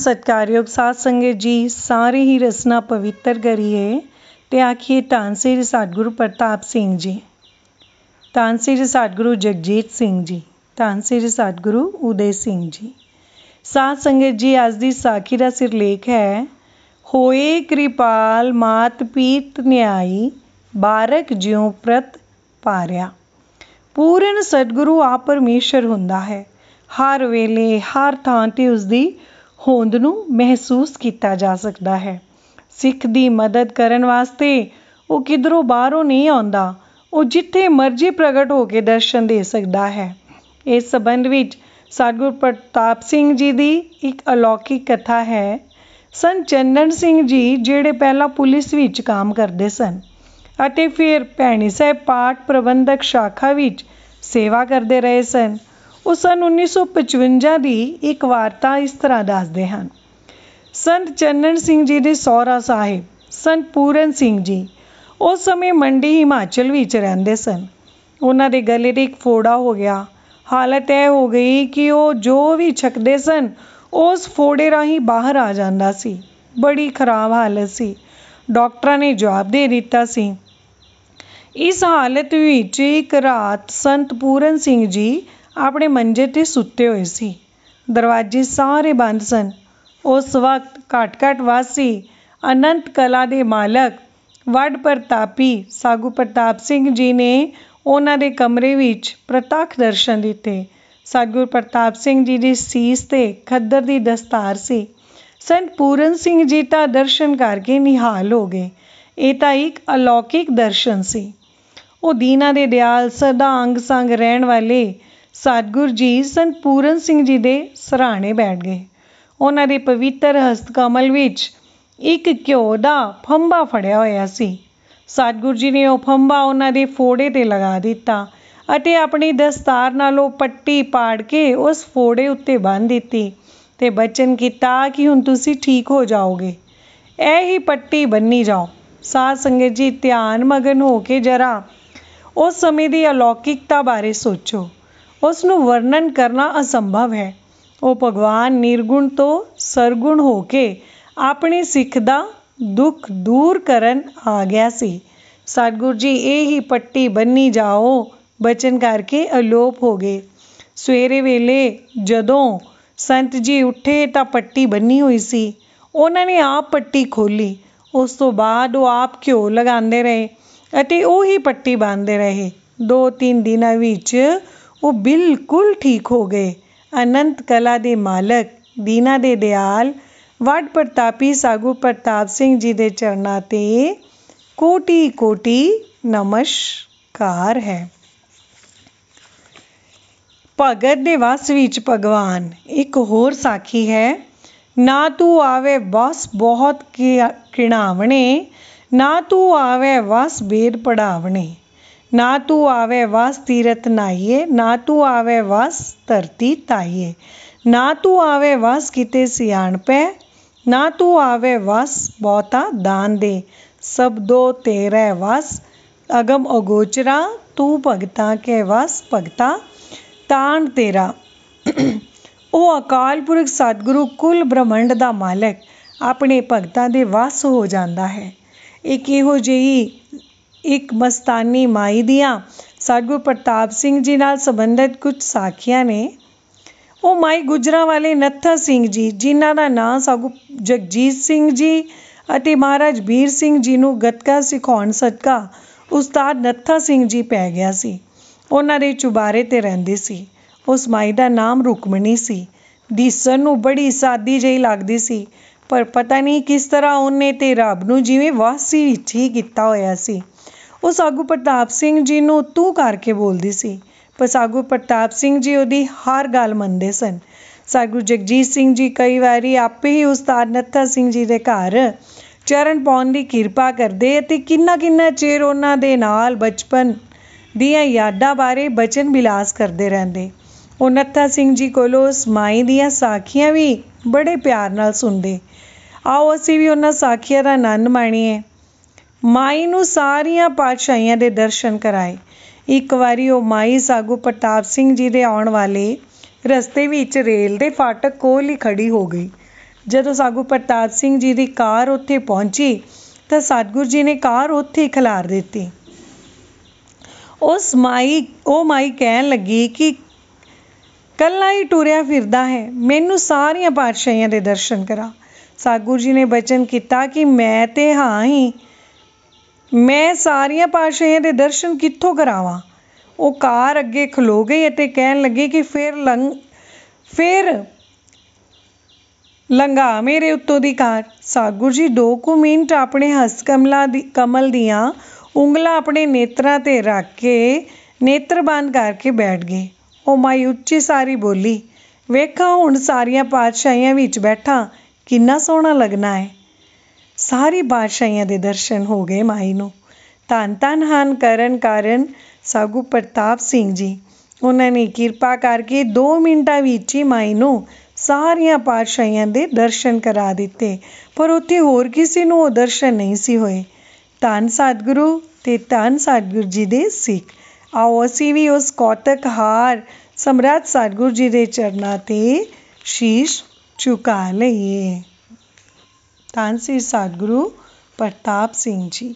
ਸਤਕਾਰਯੋਗ ਸਾਧ ਸੰਗਤ ਜੀ ਸਾਰੇ ਹੀ ਰਸਨਾ ਪਵਿੱਤਰ ਕਰੀਏ ਤੇ ਆਖੀ ਤਾਨਸੇਰ ਸਤਿਗੁਰੂ ਪ੍ਰਤਾਪ ਸਿੰਘ ਜੀ ਤਾਨਸੇਰ ਸਤਿਗੁਰੂ ਜਗਜੀਤ ਸਿੰਘ ਜੀ ਤਾਨਸੇਰ ਸਤਿਗੁਰੂ ਉਦੇ ਸਿੰਘ ਜੀ ਸਾਧ ਸੰਗਤ ਜੀ ਅੱਜ ਦੀ ਸਾਖੀ ਦਾ ਸਿਰਲੇਖ ਹੈ ਹੋਏ ਕਿਰਪਾਲ ਮਾਤ ਪੀਤ ਨਿਆਈ ਬਾਰਕ ਜਿਉ ਪ੍ਰਤ ਪਾਰਿਆ ਪੂਰਨ ਸਤਿਗੁਰੂ ਆ ਪਰਮੇਸ਼ਰ ਹੁੰਦਾ ਹੈ ਹਰ ਵੇਲੇ ਹਰ ਥਾਂ ਤੇ ਉਸ ਦੀ ਹੋਂਦ ਨੂੰ ਮਹਿਸੂਸ ਕੀਤਾ ਜਾ ਸਕਦਾ ਹੈ ਸਿੱਖ ਦੀ ਮਦਦ ਕਰਨ ਵਾਸਤੇ ਉਹ ਕਿਧਰੋਂ ਬਾਹਰੋਂ ਨਹੀਂ ਆਉਂਦਾ ਉਹ ਜਿੱਥੇ ਮਰਜ਼ੀ ਪ੍ਰਗਟ ਹੋ ਕੇ ਦਰਸ਼ਨ ਦੇ ਸਕਦਾ ਹੈ ਇਸ ਸੰਬੰਧ ਵਿੱਚ ਸਤਗੁਰ ਪ੍ਰਤਾਪ ਸਿੰਘ ਜੀ ਦੀ ਇੱਕ ਅਲੌਕਿਕ ਕਥਾ ਹੈ ਸੰਤ ਚੰਨਨ ਸਿੰਘ ਜੀ ਜਿਹੜੇ ਪਹਿਲਾਂ ਪੁਲਿਸ ਵਿੱਚ ਕੰਮ ਕਰਦੇ ਸਨ ਅਤੇ ਫਿਰ ਭੈਣੀ ਸਾਹਿਬ ਪਾਠ ਪ੍ਰਬੰਧਕ ਸ਼ਾਖਾ ਵਿੱਚ ਸੇਵਾ ਕਰਦੇ ਰਹੇ ਸਨ ਉਹ ਸਨ 1955 ਦੀ ਇੱਕ ਵਾਰਤਾ ਇਸ ਤਰ੍ਹਾਂ ਦੱਸਦੇ ਹਨ ਸੰਤ ਚੰਨਣ ਸਿੰਘ ਜੀ ਦੇ ਸਹੁਰਾ ਸਾਹਿਬ ਸੰਤ ਪੂਰਨ ਸਿੰਘ ਜੀ ਉਸ ਸਮੇਂ ਮੰਡੀ ਹਿਮਾਚਲ ਵਿੱਚ ਰਹਿੰਦੇ ਸਨ ਉਹਨਾਂ ਦੇ ਗਲੇ ਦੇ ਇੱਕ ਫੋੜਾ ਹੋ ਗਿਆ ਹਾਲਤ ਇਹ ਹੋ ਗਈ ਕਿ ਉਹ ਜੋ ਵੀ ਛਕਦੇ ਸਨ ਉਸ ਫੋੜੇ ਰਾਹੀਂ ਬਾਹਰ ਆ ਜਾਂਦਾ ਸੀ ਬੜੀ ਖਰਾਬ ਹਾਲਤ ਸੀ ਡਾਕਟਰਾਂ ਨੇ ਜਵਾਬ ਦੇ ਦਿੱਤਾ ਸੀ ਇਸ ਹਾਲਤ ਵਿੱਚ ਇੱਕ ਰਾਤ ਸੰਤ ਪੂਰਨ ਸਿੰਘ ਜੀ ਆਪਣੇ ਮੰਜੇ 'ਤੇ ਸੁੱਤੇ ਹੋਏ ਸੀ ਦਰਵਾਜ਼ੇ ਸਾਰੇ ਬੰਦ ਸਨ ਉਸ ਵਕਤ ਘਟ ਘਟ ਵਾਸੀ ਅਨੰਤ ਕਲਾ ਦੇ ਮਾਲਕ ਵੱਡ ਪ੍ਰਤਾਪੀ ਸਾਗੂ ਪ੍ਰਤਾਪ ਸਿੰਘ ਜੀ ਨੇ ਉਹਨਾਂ ਦੇ ਕਮਰੇ ਵਿੱਚ ਪ੍ਰਤੱਖ ਦਰਸ਼ਨ ਦਿੱਤੇ ਸਾਗੂ ਪ੍ਰਤਾਪ ਸਿੰਘ ਜੀ ਦੀ ਸੀਸ ਤੇ ਖੱਦਰ ਦੀ ਦਸਤਾਰ ਸੀ ਸੰਤ ਪੂਰਨ ਸਿੰਘ ਜੀ ਦਾ ਦਰਸ਼ਨ ਕਰਕੇ ਨਿਹਾਲ ਹੋ ਗਏ ਇਹ ਤਾਂ ਇੱਕ ਅਲੌਕਿਕ ਦਰਸ਼ਨ ਸੀ ਉਹ ਦੀਨਾ ਦੇ ਦਿਆਲ ਸਦਾ ਅੰਗ ਸੰਗ ਰਹਿਣ ਵਾਲੇ ਸਤਗੁਰ ਜੀ ਸੰਤ ਪੂਰਨ ਸਿੰਘ ਜੀ ਦੇ ਸਰਾਣੇ ਬੈਠ ਗਏ ਉਹਨਾਂ ਦੇ ਪਵਿੱਤਰ ਹਸਤ ਕਮਲ ਵਿੱਚ ਇੱਕ ਘਿਓ ਦਾ ਫੰਬਾ ਫੜਿਆ ਹੋਇਆ ਸੀ ਸਤਗੁਰ ਜੀ ਨੇ ਉਹ ਫੰਬਾ ਉਹਨਾਂ ਦੇ ਫੋੜੇ ਤੇ ਲਗਾ ਦਿੱਤਾ ਅਤੇ ਆਪਣੀ ਦਸਤਾਰ ਨਾਲ ਉਹ ਪੱਟੀ ਪਾੜ ਕੇ ਉਸ ਫੋੜੇ ਉੱਤੇ ਬੰਨ ਦਿੱਤੀ ਤੇ ਬਚਨ ਕੀਤਾ ਕਿ ਹੁਣ ਤੁਸੀਂ ਠੀਕ ਹੋ ਜਾਓਗੇ ਇਹ ਹੀ ਪੱਟੀ ਬੰਨੀ ਜਾਓ ਸਾਧ ਸੰਗਤ ਜੀ ਧਿਆਨ ਮਗਨ ਹੋ ਕੇ ਜਰਾ ਉਸ ਸਮੇਂ ਦੀ ਅਲੌਕਿਕਤਾ ਬਾਰੇ ਸੋਚੋ ਉਸ ਨੂੰ ਵਰਣਨ ਕਰਨਾ ਅਸੰਭਵ ਹੈ ਉਹ ਭਗਵਾਨ ਨਿਰਗੁਣ ਤੋਂ ਸਰਗੁਣ ਹੋ ਕੇ ਆਪਣੇ ਸਿੱਖ ਦਾ ਦੁੱਖ ਦੂਰ ਕਰਨ ਆ ਗਿਆ ਸੀ ਸਤਿਗੁਰ ਜੀ ਇਹ ਹੀ ਪੱਟੀ ਬੰਨੀ ਜਾਓ ਬਚਨ ਕਰਕੇ ਅਲੋਪ ਹੋ ਗਏ ਸਵੇਰੇ ਵੇਲੇ ਜਦੋਂ ਸੰਤ ਜੀ ਉੱਠੇ ਤਾਂ ਪੱਟੀ ਬੰਨੀ ਹੋਈ ਸੀ ਉਹਨਾਂ ਨੇ ਆਪ ਪੱਟੀ ਖੋਲੀ ਉਸ ਤੋਂ ਬਾਅਦ ਉਹ ਆਪ ਘਿਓ ਲਗਾਉਂਦੇ ਰਹੇ ਅਤੇ ਉਹ ਹੀ ਪੱਟੀ ਬੰਨ੍ਹਦੇ ਰਹੇ 2-3 ਦਿਨਾਂ ਵਿੱਚ ਉਹ ਬਿਲਕੁਲ ਠੀਕ ਹੋ ਗਏ ਅਨੰਤ ਕਲਾ ਦੇ ਮਾਲਕ ਦੀਨਾ ਦੇ ਦਿਆਲ ਵੱਡ ਪ੍ਰਤਾਪੀ ਸਾਗੂ ਪ੍ਰਤਾਪ ਸਿੰਘ ਜੀ ਦੇ ਚਰਨਾਂ ਤੇ ਕੋਟੀ ਕੋਟੀ ਨਮਸਕਾਰ ਹੈ ਭਗਤ ਦੇ ਵਾਸ ਵਿੱਚ ਭਗਵਾਨ ਇੱਕ ਹੋਰ ਸਾਖੀ ਹੈ ਨਾ ਤੂੰ ਆਵੇ ਬਸ ਬਹੁਤ ਕਿਣਾਵਣੇ ਨਾ ਤੂੰ ਆਵੇ ਵਸ ਬੇਦ ਪੜਾਵਣੇ ਨਾ ਤੂੰ ਆਵੇ ਵਾਸ ਤੀਰਤ ਨਾਈਏ ਨਾ ਤੂੰ ਆਵੇ ਵਾਸ ਧਰਤੀ ਤਾਈਏ ਨਾ ਤੂੰ ਆਵੇ ਵਾਸ ਕਿਤੇ ਸਿਆਣ ਪੈ ਨਾ ਤੂੰ ਆਵੇ ਵਾਸ ਬਹੁਤਾ ਦਾਨ ਦੇ ਸਬਦੋ ਤੇਰੇ ਵਾਸ ਅਗਮ ਅਗੋਚਰਾ ਤੂੰ ਭਗਤਾ ਕੇ ਵਾਸ ਭਗਤਾ ਤਾਣ ਤੇਰਾ ਉਹ ਅਕਾਲ ਪੁਰਖ ਸਤਿਗੁਰੂ ਕੁਲ ਬ੍ਰਹਮੰਡ ਦਾ ਮਾਲਕ ਆਪਣੇ ਭਗਤਾਂ ਦੇ ਵਾਸ ਹੋ ਜਾਂਦਾ ਹੈ ਇਹ ਕਿਹੋ ਜਿਹੀ ਇੱਕ ਮਸਤਾਨੀ ਮਾਈ ਦੀਆਂ ਸਤਿਗੁਰ ਪ੍ਰਤਾਪ ਸਿੰਘ ਜੀ ਨਾਲ ਸੰਬੰਧਿਤ ਕੁਝ ਸਾਖੀਆਂ ਨੇ ਉਹ ਮਾਈ ਗੁਜਰਾ ਵਾਲੇ ਨੱਥਾ ਸਿੰਘ ਜੀ ਜਿਨ੍ਹਾਂ ਦਾ ਨਾਂ ਸਾਗੂ ਜਗਜੀਤ ਸਿੰਘ ਜੀ ਅਤੇ ਮਹਾਰਾਜ ਵੀਰ ਸਿੰਘ ਜੀ ਨੂੰ ਗੱਤਕਾ ਸਿਖਾਉਣ ਸਦਕਾ ਉਸਤਾਦ ਨੱਥਾ ਸਿੰਘ ਜੀ ਪੈ ਗਿਆ ਸੀ ਉਹਨਾਂ ਦੇ ਚੁਬਾਰੇ ਤੇ ਰਹਿੰਦੇ ਸੀ ਉਸ ਮਾਈ ਦਾ ਨਾਮ ਰੁਕਮਣੀ ਸੀ ਦੀਸਨ ਨੂੰ ਬੜੀ ਸਾਦੀ ਜਿਹੀ ਲੱਗਦੀ ਸੀ ਪਰ ਪਤਾ ਨਹੀਂ ਕਿਸ ਤਰ੍ਹਾਂ ਉਹਨੇ ਤੇ ਰੱਬ ਨੂੰ ਜਿਵੇਂ ਵਾਸੀ ਵਿੱਚ ਹੀ ਕੀਤਾ ਹੋਇਆ ਸੀ ਉਹ ਸਾਗੂ ਪ੍ਰਤਾਪ ਸਿੰਘ ਜੀ ਨੂੰ ਤੂੰ ਕਰਕੇ ਬੋਲਦੀ ਸੀ ਪਰ ਸਾਗੂ ਪ੍ਰਤਾਪ ਸਿੰਘ ਜੀ ਉਹਦੀ ਹਰ ਗੱਲ ਮੰਨਦੇ ਸਨ ਸਾਗੂ ਜਗਜੀਤ ਸਿੰਘ ਜੀ ਕਈ ਵਾਰੀ ਆਪੇ ਹੀ ਉਸਤਾਦ ਨੱਥਾ ਸਿੰਘ ਜੀ ਦੇ ਘਰ ਚਰਨ ਪਾਉਣ ਦੀ ਕਿਰਪਾ ਕਰਦੇ ਅਤੇ ਕਿੰਨਾ ਕਿੰਨਾ ਚਿਰ ਉਹਨਾਂ ਦੇ ਨਾਲ ਬਚਪਨ ਦੀਆਂ ਯਾਦਾਂ ਬਾਰੇ ਬਚਨ ਬਿਲਾਸ ਕਰਦੇ ਰਹਿੰਦੇ ਉਹ ਨੱਥਾ ਸਿੰਘ ਜੀ ਕੋਲੋਂ ਉਸ ਮਾਈ ਦੀਆਂ ਸਾਖੀਆਂ ਵੀ ਬੜੇ ਪਿਆਰ ਨਾਲ ਸੁਣਦੇ ਆਓ ਅਸੀਂ ਵੀ ਉਹਨਾਂ ਸਾਖੀਆਂ ਦਾ ਆਨੰਦ ਮਾਣੀਏ ਮਾਈ ਨੂੰ ਸਾਰੀਆਂ ਪਾਤਸ਼ਾਹੀਆਂ ਦੇ ਦਰਸ਼ਨ ਕਰਾਏ ਇੱਕ ਵਾਰੀ ਉਹ ਮਾਈ ਸਾਗੂ ਪ੍ਰਤਾਪ ਸਿੰਘ ਜੀ ਦੇ ਆਉਣ ਵਾਲੇ ਰਸਤੇ ਵਿੱਚ ਰੇਲ ਦੇ ਫਾਟਕ ਕੋਲ ਹੀ ਖੜੀ ਹੋ ਗਈ ਜਦੋਂ ਸਾਗੂ ਪ੍ਰਤਾਪ ਸਿੰਘ ਜੀ ਦੀ ਕਾਰ ਉੱਥੇ ਪਹੁੰਚੀ ਤਾਂ ਸਤਗੁਰ ਜੀ ਨੇ ਕਾਰ ਉੱਥੇ ਹੀ ਖਲਾਰ ਦਿੱਤੀ ਉਸ ਮਾਈ ਉਹ ਮਾਈ ਕਹਿਣ ਲੱਗੀ ਕਿ ਕੱਲਾ ਹੀ ਟੁਰਿਆ ਫਿਰਦਾ ਹੈ ਮੈਨੂੰ ਸਾਰੀਆਂ ਪਾਤਸ਼ਾਹੀਆਂ ਦੇ ਦਰਸ਼ਨ ਕਰਾ ਸਾਗੁਰ ਜੀ ਨੇ ਬਚਨ ਕੀਤਾ ਕਿ ਮੈਂ ਤੇ ਹਾਂ ਹੀ ਮੈਂ ਸਾਰੀਆਂ ਪਾਤਸ਼ਾਹੀਆਂ ਦੇ ਦਰਸ਼ਨ ਕਿੱਥੋਂ ਕਰਾਵਾਂ ਉਹ ਕਾਰ ਅੱਗੇ ਖਲੋ ਗਈ ਅਤੇ ਕਹਿਣ ਲੱਗੀ ਕਿ ਫੇਰ ਲੰਗ ਫੇਰ ਲੰਗਾ ਮੇਰੇ ਉੱਤੋਂ ਦੀ ਕਾਰ ਸਾਗੁਰ ਜੀ ਦੋ ਕੁ ਮਿੰਟ ਆਪਣੇ ਹੱਸ ਕਮਲਾ ਦੀ ਕਮਲ ਦੀਆਂ ਉਂਗਲਾਂ ਆਪਣੇ ਨੇਤਰਾਂ ਤੇ ਰੱਖ ਕੇ ਨੇਤਰ ਬੰਦ ਕਰਕੇ ਬੈਠ ਗਏ ਉਹ ਮਾਈ ਉੱਚੀ ਸਾਰੀ ਬੋਲੀ ਵੇਖਾਂ ਹੁਣ ਸਾਰੀਆਂ ਪਾਤਸ਼ਾਹੀਆਂ ਵਿੱਚ ਬੈਠਾ ਕਿੰਨਾ ਸੋਹਣਾ ਲੱਗਣਾ ਹੈ ਸਾਰੀ ਬਾਦਸ਼ਾਹੀਆਂ ਦੇ ਦਰਸ਼ਨ ਹੋ ਗਏ ਮਾਈ ਨੂੰ ਧੰਨ ਧੰਨ ਹਨ ਕਰਨ ਕਾਰਨ ਸਾਗੂ ਪ੍ਰਤਾਪ ਸਿੰਘ ਜੀ ਉਹਨਾਂ ਨੇ ਕਿਰਪਾ ਕਰਕੇ 2 ਮਿੰਟਾਂ ਵਿੱਚ ਹੀ ਮਾਈ ਨੂੰ ਸਾਰੀਆਂ ਪਾਤਸ਼ਾਹੀਆਂ ਦੇ ਦਰਸ਼ਨ ਕਰਾ ਦਿੱਤੇ ਪਰ ਉੱਥੇ ਹੋਰ ਕਿਸੇ ਨੂੰ ਉਹ ਦਰਸ਼ਨ ਨਹੀਂ ਸੀ ਹੋਏ ਧੰਨ ਸਤਿਗੁਰੂ ਤੇ ਧੰਨ ਸਤਿਗੁਰੂ ਜੀ ਦੇ ਸਿੱਖ ਆਓ ਅਸੀਂ ਵੀ ਉਸ ਕੋਤਕ ਹਾਰ ਸਮਰਾਟ ਸਤਿਗੁਰੂ ਜੀ ਦੇ ਚਰਨਾਂ ਤੇ ਸ਼ੀਸ਼ ਝੁਕਾ ਲਈਏ ਕਾਨਸੀ ਸਤਿਗੁਰੂ ਪ੍ਰਤਾਪ ਸਿੰਘ ਜੀ